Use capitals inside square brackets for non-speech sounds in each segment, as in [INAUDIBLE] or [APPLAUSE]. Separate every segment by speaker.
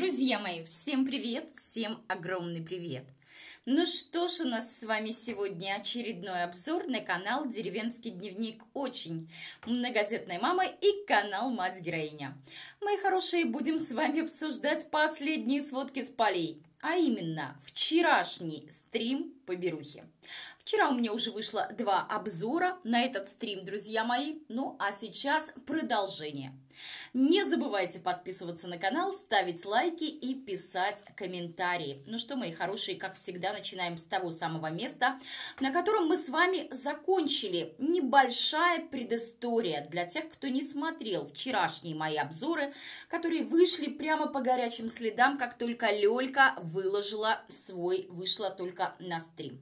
Speaker 1: Друзья мои, всем привет, всем огромный привет! Ну что ж, у нас с вами сегодня очередной обзор на канал «Деревенский дневник очень», «Многодетная мама» и канал «Мать-героиня». Мои хорошие, будем с вами обсуждать последние сводки с полей, а именно вчерашний стрим по берухе. Вчера у меня уже вышло два обзора на этот стрим, друзья мои. Ну, а сейчас продолжение. Не забывайте подписываться на канал, ставить лайки и писать комментарии. Ну что, мои хорошие, как всегда, начинаем с того самого места, на котором мы с вами закончили. Небольшая предыстория для тех, кто не смотрел вчерашние мои обзоры, которые вышли прямо по горячим следам, как только Лёлька выложила свой, вышла только на стрим.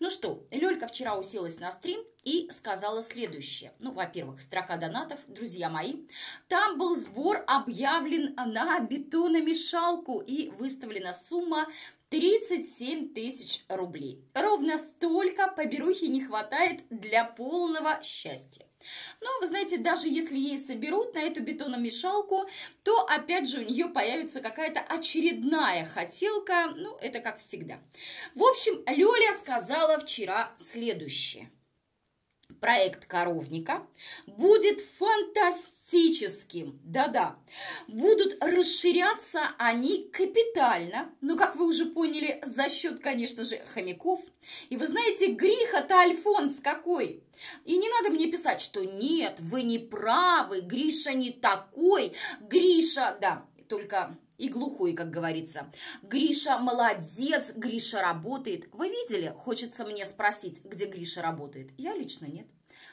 Speaker 1: Ну что, Лёлька вчера уселась на стрим и сказала следующее. Ну, во-первых, строка донатов, друзья мои. Там был сбор объявлен на бетономешалку и выставлена сумма 37 тысяч рублей. Ровно столько поберухи не хватает для полного счастья. Но, вы знаете, даже если ей соберут на эту бетономешалку, то опять же у нее появится какая-то очередная хотелка. Ну, это как всегда. В общем, Лёля сказала вчера следующее проект коровника будет фантастическим. Да-да. Будут расширяться они капитально, но, ну, как вы уже поняли, за счет, конечно же, хомяков. И вы знаете, грех это Альфонс какой. И не надо мне писать, что нет, вы не правы, Гриша не такой, Гриша, да, только и глухой, как говорится. Гриша молодец, Гриша работает. Вы видели? Хочется мне спросить, где Гриша работает. Я лично нет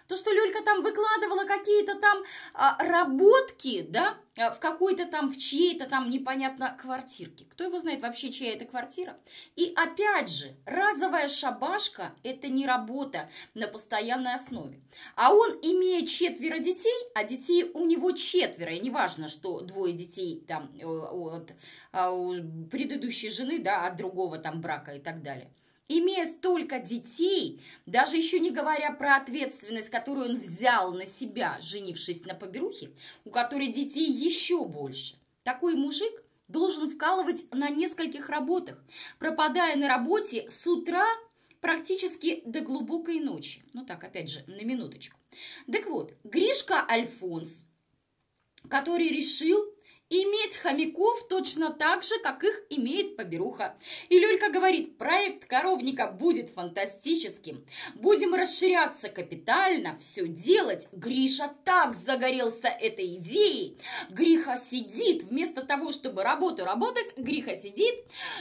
Speaker 1: то, что Лёлька там выкладывала какие-то там а, работки, да, а, в какой-то там, в чьей-то там, непонятно, квартирке. Кто его знает вообще, чья это квартира? И опять же, разовая шабашка – это не работа на постоянной основе. А он, имея четверо детей, а детей у него четверо, и неважно, что двое детей там э, от а, предыдущей жены, да, от другого там брака и так далее – имея столько детей, даже еще не говоря про ответственность, которую он взял на себя, женившись на поберухе, у которой детей еще больше. Такой мужик должен вкалывать на нескольких работах, пропадая на работе с утра практически до глубокой ночи. Ну так, опять же, на минуточку. Так вот, Гришка Альфонс, который решил Иметь хомяков точно так же, как их имеет поберуха. И Люлька говорит, проект коровника будет фантастическим. Будем расширяться капитально, все делать. Гриша так загорелся этой идеей. Гриха сидит, вместо того, чтобы работу работать, Гриха сидит,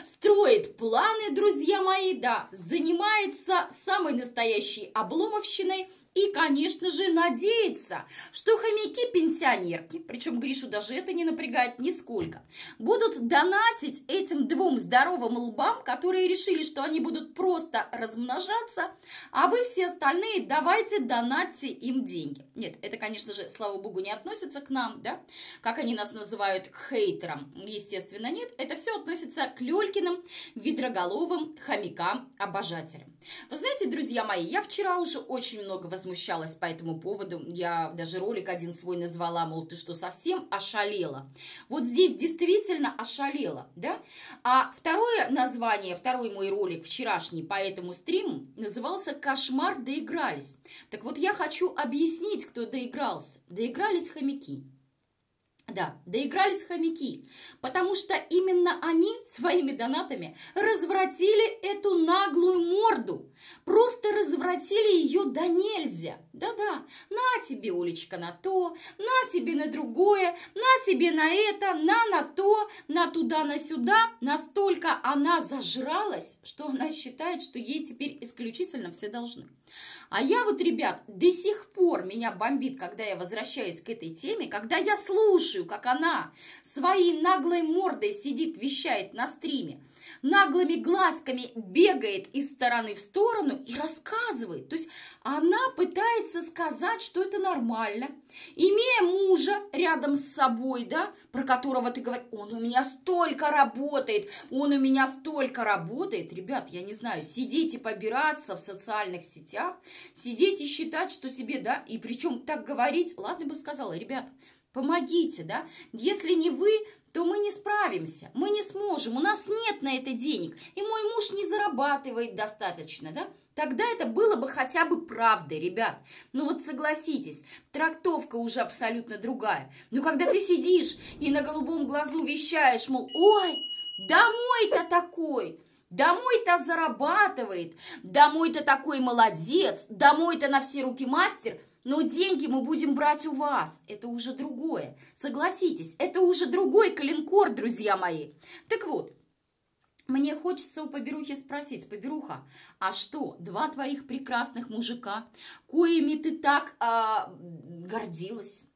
Speaker 1: строит планы, друзья мои, да, занимается самой настоящей обломовщиной – и, конечно же, надеяться, что хомяки-пенсионерки, причем Гришу даже это не напрягает нисколько, будут донатить этим двум здоровым лбам, которые решили, что они будут просто размножаться, а вы все остальные давайте донатьте им деньги. Нет, это, конечно же, слава богу, не относится к нам, да, как они нас называют, к хейтерам, естественно, нет, это все относится к Лёлькиным, ведроголовым хомякам-обожателям. Вы знаете, друзья мои, я вчера уже очень много возвращалась смущалась по этому поводу. Я даже ролик один свой назвала, мол, ты что, совсем ошалела? Вот здесь действительно ошалела, да? А второе название, второй мой ролик вчерашний по этому стриму назывался «Кошмар доигрались». Так вот я хочу объяснить, кто доигрался. Доигрались хомяки. Да, доигрались хомяки, потому что именно они своими донатами развратили эту наглую морду. Просто развратили ее до нельзя. Да-да, на тебе, Олечка, на то, на тебе на другое, на тебе на это, на на то, на туда, на сюда. Настолько она зажралась, что она считает, что ей теперь исключительно все должны. А я вот, ребят, до сих пор меня бомбит, когда я возвращаюсь к этой теме, когда я слушаю, как она своей наглой мордой сидит, вещает на стриме наглыми глазками бегает из стороны в сторону и рассказывает. То есть она пытается сказать, что это нормально. Имея мужа рядом с собой, да, про которого ты говоришь, он у меня столько работает, он у меня столько работает. Ребят, я не знаю, сидите побираться в социальных сетях, сидите считать, что тебе, да, и причем так говорить, ладно бы сказала, ребят, помогите, да, если не вы, то мы не справимся, мы не сможем, у нас нет на это денег, и мой муж не зарабатывает достаточно, да? Тогда это было бы хотя бы правдой, ребят. Ну вот согласитесь, трактовка уже абсолютно другая. Но ну когда ты сидишь и на голубом глазу вещаешь, мол, ой, домой-то такой, Домой-то зарабатывает, домой-то такой молодец, домой-то на все руки мастер – но деньги мы будем брать у вас. Это уже другое. Согласитесь, это уже другой коленкор, друзья мои. Так вот, мне хочется у Поберухи спросить, Поберуха, а что, два твоих прекрасных мужика, коими ты так э, гордилась,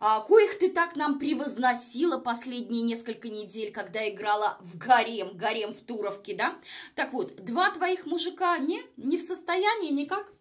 Speaker 1: а, коих ты так нам превозносила последние несколько недель, когда играла в гарем, гарем в Туровке, да? Так вот, два твоих мужика не, не в состоянии никак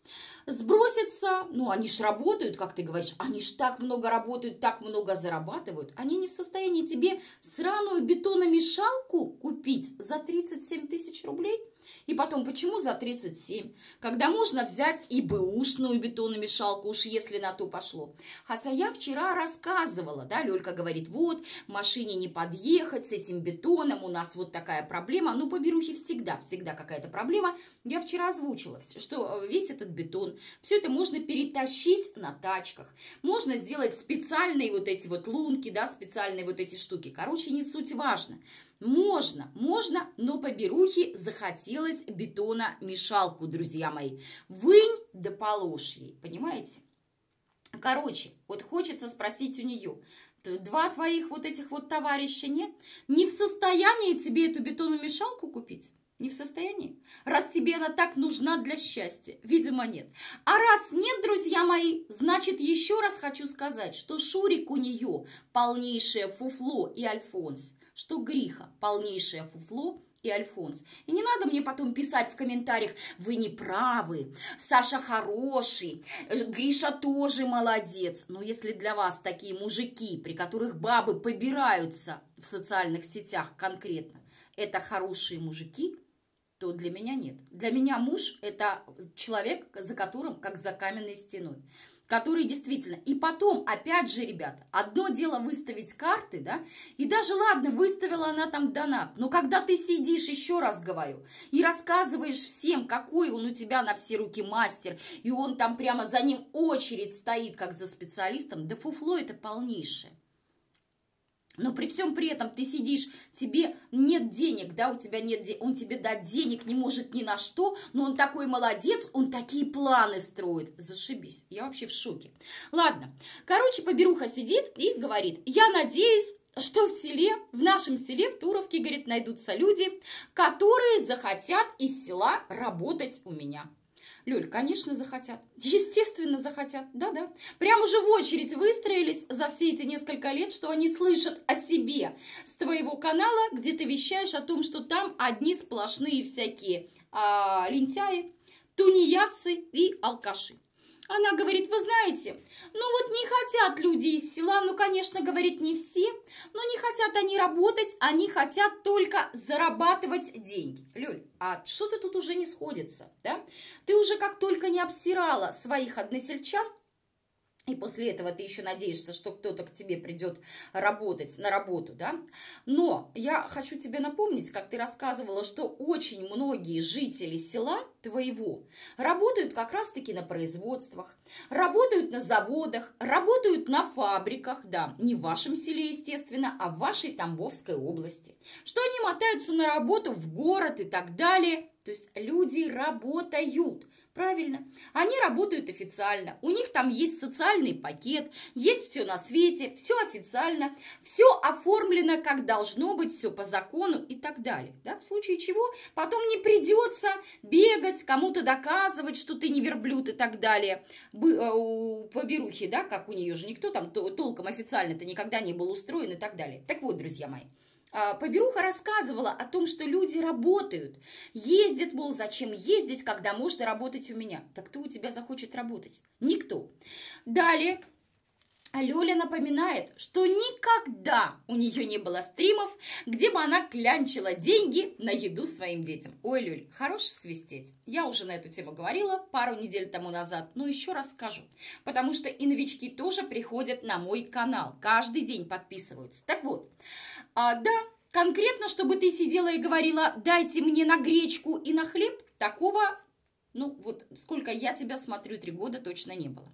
Speaker 1: сброситься, ну, они ж работают, как ты говоришь, они ж так много работают, так много зарабатывают, они не в состоянии тебе сраную бетономешалку купить за 37 тысяч рублей – и потом, почему за 37? Когда можно взять и бэушную бетономешалку, уж если на то пошло. Хотя я вчера рассказывала, да, Лёлька говорит, вот, машине не подъехать с этим бетоном, у нас вот такая проблема. Ну, по Берухе всегда, всегда какая-то проблема. Я вчера озвучила, что э, весь этот бетон, все это можно перетащить на тачках. Можно сделать специальные вот эти вот лунки, да, специальные вот эти штуки. Короче, не суть важно. Можно, можно, но по берухе захотелось бетона мешалку, друзья мои. Вынь да положь ей, понимаете? Короче, вот хочется спросить у нее, два твоих вот этих вот товарища не, не в состоянии тебе эту бетонную мешалку купить? Не в состоянии? Раз тебе она так нужна для счастья, видимо, нет. А раз нет, друзья мои, значит, еще раз хочу сказать, что Шурик у нее полнейшее фуфло и Альфонс, что Гриха полнейшее фуфло и Альфонс. И не надо мне потом писать в комментариях, вы не правы, Саша хороший, Гриша тоже молодец. Но если для вас такие мужики, при которых бабы побираются в социальных сетях конкретно, это хорошие мужики – то для меня нет. Для меня муж – это человек, за которым как за каменной стеной который действительно... И потом, опять же, ребята, одно дело выставить карты, да, и даже, ладно, выставила она там донат, но когда ты сидишь, еще раз говорю, и рассказываешь всем, какой он у тебя на все руки мастер, и он там прямо за ним очередь стоит, как за специалистом, да фуфло это полнейшее. Но при всем при этом ты сидишь, тебе нет денег, да, у тебя нет денег, он тебе дать денег не может ни на что, но он такой молодец, он такие планы строит. Зашибись, я вообще в шоке. Ладно, короче, поберуха сидит и говорит, я надеюсь, что в селе, в нашем селе, в Туровке, говорит, найдутся люди, которые захотят из села работать у меня. Люль, конечно, захотят. Естественно, захотят. Да-да. Прямо уже в очередь выстроились за все эти несколько лет, что они слышат о себе с твоего канала, где ты вещаешь о том, что там одни сплошные всякие а, лентяи, тунеядцы и алкаши. Она говорит, вы знаете, ну вот не хотят люди из села, ну, конечно, говорит, не все, но не хотят они работать, они хотят только зарабатывать деньги. Люль, а что-то тут уже не сходится, да? Ты уже как только не обсирала своих односельчан, и после этого ты еще надеешься, что кто-то к тебе придет работать на работу, да. Но я хочу тебе напомнить, как ты рассказывала, что очень многие жители села твоего работают как раз-таки на производствах, работают на заводах, работают на фабриках, да, не в вашем селе, естественно, а в вашей Тамбовской области. Что они мотаются на работу в город и так далее. То есть люди работают. Правильно. Они работают официально. У них там есть социальный пакет, есть все на свете, все официально, все оформлено как должно быть, все по закону и так далее. Да? В случае чего потом не придется бегать, кому-то доказывать, что ты не верблюд и так далее. Э, у поберухи, да, как у нее же никто там толком официально-то никогда не был устроен и так далее. Так вот, друзья мои, а, Поберуха рассказывала о том, что люди работают, ездят, мол, зачем ездить, когда можно работать у меня. Так кто у тебя захочет работать? Никто. Далее а напоминает, что никогда у нее не было стримов, где бы она клянчила деньги на еду своим детям. Ой, Люль, хорош свистеть. Я уже на эту тему говорила пару недель тому назад, но еще раз скажу. Потому что и новички тоже приходят на мой канал, каждый день подписываются. Так вот, а, да, конкретно, чтобы ты сидела и говорила, дайте мне на гречку и на хлеб, такого ну, вот сколько я тебя смотрю, три года точно не было.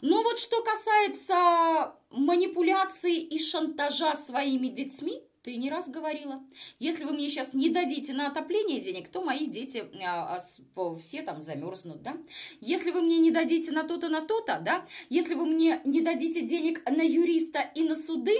Speaker 1: Но ну, вот что касается манипуляции и шантажа своими детьми, ты не раз говорила. Если вы мне сейчас не дадите на отопление денег, то мои дети а, а, все там замерзнут, да? Если вы мне не дадите на то-то, на то-то, да? Если вы мне не дадите денег на юриста и на суды,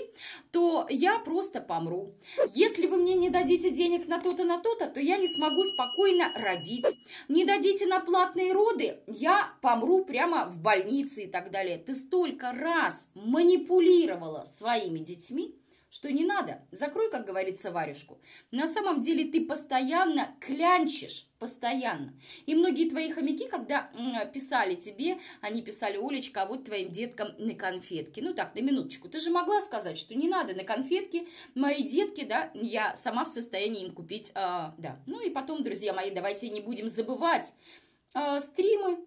Speaker 1: то я просто помру. Если вы мне не дадите денег на то-то, на то-то, то я не смогу спокойно родить. Не дадите на платные роды, я помру прямо в больнице и так далее. Ты столько раз манипулировала своими детьми, что не надо, закрой, как говорится, варежку. На самом деле ты постоянно клянчишь, постоянно. И многие твои хомяки, когда писали тебе, они писали, Олечка, а вот твоим деткам на конфетки. Ну так, на минуточку. Ты же могла сказать, что не надо на конфетки, мои детки, да, я сама в состоянии им купить, а, да. Ну и потом, друзья мои, давайте не будем забывать а, стримы,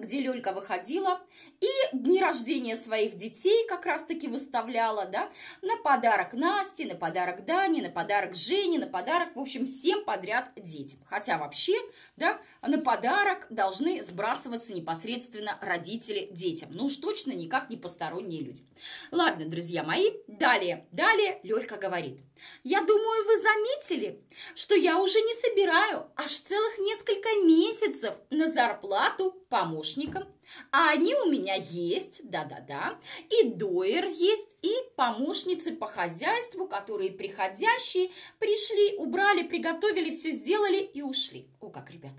Speaker 1: где Лёлька выходила и дни рождения своих детей как раз-таки выставляла, да, на подарок Насте, на подарок Дане, на подарок Жене, на подарок, в общем, всем подряд детям. Хотя вообще, да, на подарок должны сбрасываться непосредственно родители детям. Ну уж точно никак не посторонние люди. Ладно, друзья мои, далее, далее Лёлька говорит – я думаю, вы заметили, что я уже не собираю аж целых несколько месяцев на зарплату помощникам. А они у меня есть, да-да-да, и доер есть, и помощницы по хозяйству, которые приходящие, пришли, убрали, приготовили, все сделали и ушли. О, как, ребят.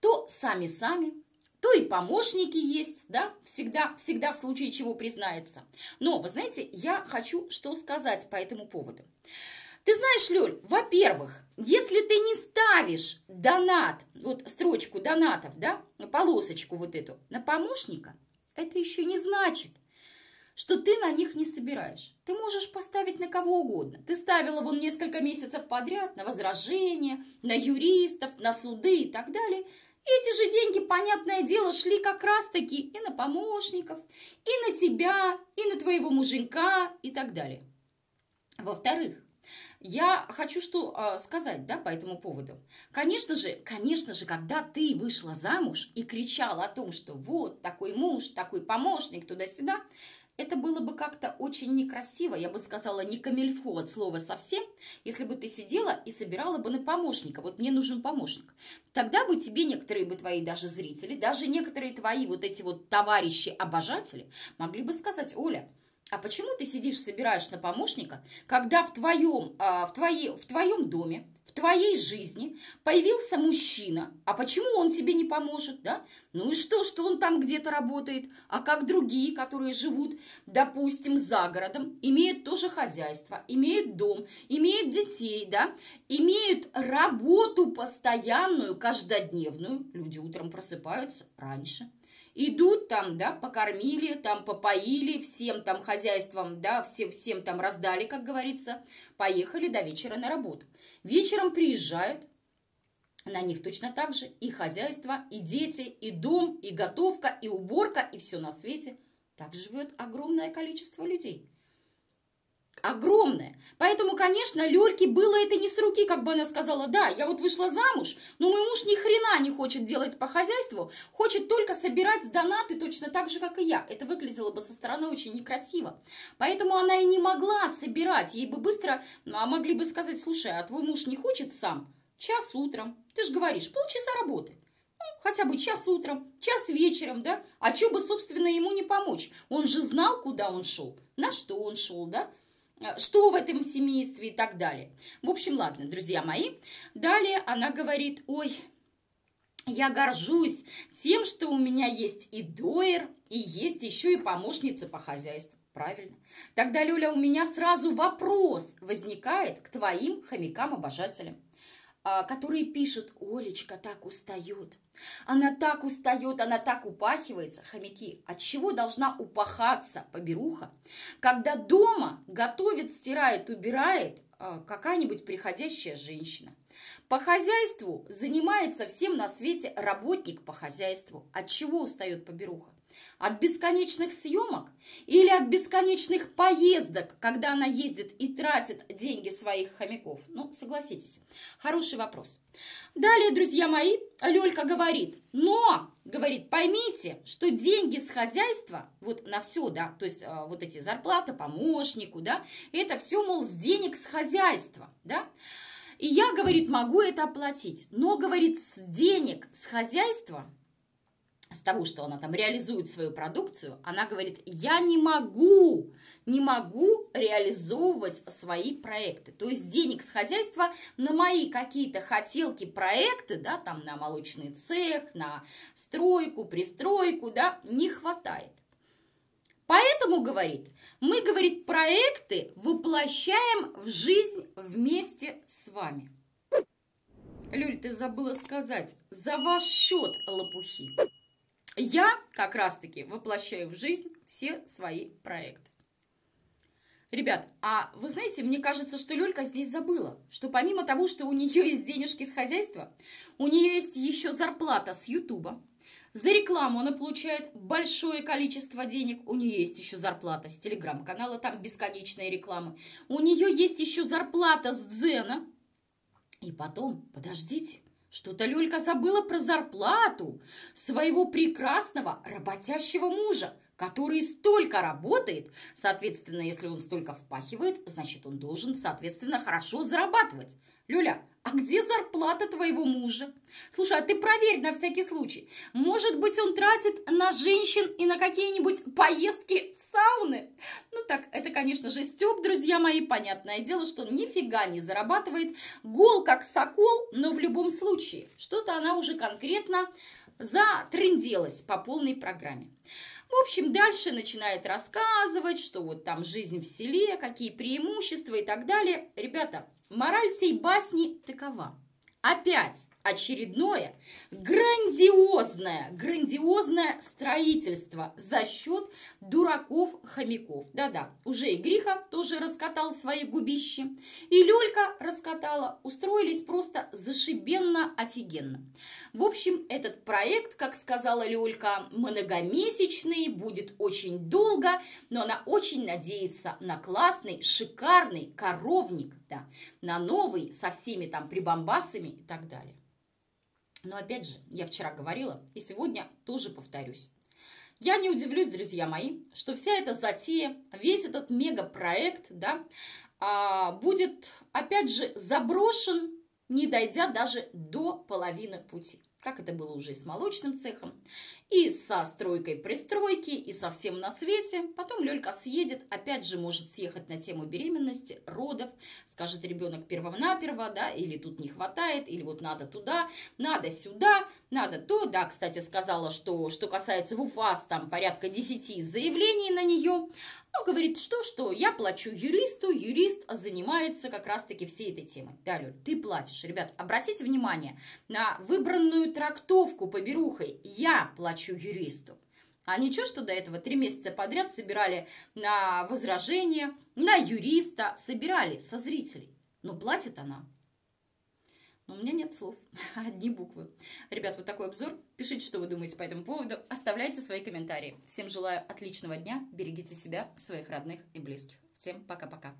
Speaker 1: То сами-сами, то и помощники есть, да, всегда, всегда в случае чего признается. Но, вы знаете, я хочу что сказать по этому поводу. Ты знаешь, Лёль, во-первых, если ты не ставишь донат, вот строчку донатов, да, полосочку вот эту на помощника, это еще не значит, что ты на них не собираешь. Ты можешь поставить на кого угодно. Ты ставила вон несколько месяцев подряд на возражения, на юристов, на суды и так далее – эти же деньги, понятное дело, шли как раз-таки и на помощников, и на тебя, и на твоего муженька, и так далее. Во-вторых, я хочу что э, сказать, да, по этому поводу. Конечно же, конечно же, когда ты вышла замуж и кричала о том, что вот такой муж, такой помощник, туда-сюда, это было бы как-то очень некрасиво, я бы сказала, не камельфо от слова совсем, если бы ты сидела и собирала бы на помощника. Вот мне нужен помощник. Тогда бы тебе некоторые бы твои даже зрители, даже некоторые твои вот эти вот товарищи-обожатели могли бы сказать, Оля, а почему ты сидишь, собираешь на помощника, когда в твоем, а, в твоей, в твоем доме, в твоей жизни появился мужчина? А почему он тебе не поможет, да? Ну и что, что он там где-то работает? А как другие, которые живут, допустим, за городом, имеют тоже хозяйство, имеют дом, имеют детей, да? Имеют работу постоянную, каждодневную. Люди утром просыпаются раньше – идут там, да, покормили, там попоили, всем там хозяйством, да, все, всем там раздали, как говорится, поехали до вечера на работу. Вечером приезжают, на них точно так же и хозяйство, и дети, и дом, и готовка, и уборка, и все на свете. Так живет огромное количество людей – огромная, Поэтому, конечно, Лёльке было это не с руки, как бы она сказала, да, я вот вышла замуж, но мой муж ни хрена не хочет делать по хозяйству, хочет только собирать донаты точно так же, как и я. Это выглядело бы со стороны очень некрасиво. Поэтому она и не могла собирать, ей бы быстро ну, а могли бы сказать, слушай, а твой муж не хочет сам? Час утром, ты же говоришь, полчаса работы. Ну, хотя бы час утром, час вечером, да? А что бы, собственно, ему не помочь? Он же знал, куда он шел, на что он шел, да? Э, что в этом семействе и так далее. В общем, ладно, друзья мои. Далее она говорит, ой, я горжусь тем, что у меня есть и доер, и есть еще и помощница по хозяйству. Правильно. Тогда, Люля, у меня сразу вопрос возникает к твоим хомякам-обожателям. А, которые пишут, Олечка так устает, она так устает, она так упахивается, хомяки, от чего должна упахаться поберуха, когда дома готовит, стирает, убирает а, какая-нибудь приходящая женщина. По хозяйству занимается всем на свете работник по хозяйству. От чего устает поберуха? От бесконечных съемок или от бесконечных поездок, когда она ездит и тратит деньги своих хомяков? Ну, согласитесь, хороший вопрос. Далее, друзья мои, Лёлька говорит, но, говорит, поймите, что деньги с хозяйства, вот на все, да, то есть э, вот эти зарплаты помощнику, да, это все, мол, с денег с хозяйства, да, и я, говорит, могу это оплатить, но, говорит, с денег, с хозяйства с того, что она там реализует свою продукцию, она говорит, я не могу, не могу реализовывать свои проекты. То есть денег с хозяйства на мои какие-то хотелки, проекты, да, там на молочный цех, на стройку, пристройку, да, не хватает. Поэтому, говорит, мы, говорит, проекты воплощаем в жизнь вместе с вами. Люль, ты забыла сказать, за ваш счет лопухи я как раз-таки воплощаю в жизнь все свои проекты. Ребят, а вы знаете, мне кажется, что Лёлька здесь забыла, что помимо того, что у нее есть денежки с хозяйства, у нее есть еще зарплата с Ютуба, за рекламу она получает большое количество денег. У нее есть еще зарплата с телеграм-канала, там бесконечные рекламы. У нее есть еще зарплата с Дзена. И потом, подождите, что-то Лёлька забыла про зарплату своего прекрасного работящего мужа который столько работает, соответственно, если он столько впахивает, значит, он должен, соответственно, хорошо зарабатывать. Люля, а где зарплата твоего мужа? Слушай, а ты проверь на всякий случай. Может быть, он тратит на женщин и на какие-нибудь поездки в сауны? Ну так, это, конечно же, Степ, друзья мои, понятное дело, что он нифига не зарабатывает. Гол как сокол, но в любом случае, что-то она уже конкретно затрынделась по полной программе. В общем, дальше начинает рассказывать, что вот там жизнь в селе, какие преимущества и так далее. Ребята, мораль всей басни такова. Опять очередное грандиозное, грандиозное строительство за счет дураков-хомяков. Да-да, уже и Гриха тоже раскатал свои губищи, и Лёлька раскатала, устроились просто зашибенно офигенно. В общем, этот проект, как сказала Лёлька, многомесячный, будет очень долго, но она очень надеется на классный, шикарный коровник, да, на новый со всеми там прибамбасами и так далее. Но опять же, я вчера говорила, и сегодня тоже повторюсь. Я не удивлюсь, друзья мои, что вся эта затея, весь этот мегапроект, да, а, будет, опять же, заброшен, не дойдя даже до половины пути как это было уже и с молочным цехом, и со стройкой пристройки, и со всем на свете. Потом Лёлька съедет, опять же может съехать на тему беременности, родов, скажет ребенок первонаперво, да, или тут не хватает, или вот надо туда, надо сюда, надо то. Да, кстати, сказала, что, что касается в УФАС, там порядка 10 заявлений на нее, ну, говорит, что, что, я плачу юристу, юрист занимается как раз-таки всей этой темой. Да, Люль, ты платишь. Ребят, обратите внимание на выбранную трактовку поберухой. Я плачу юристу. А ничего, что до этого три месяца подряд собирали на возражение на юриста, собирали со зрителей. Но платит она у меня нет слов, [LAUGHS] одни буквы. Ребят, вот такой обзор. Пишите, что вы думаете по этому поводу. Оставляйте свои комментарии. Всем желаю отличного дня. Берегите себя, своих родных и близких. Всем пока-пока.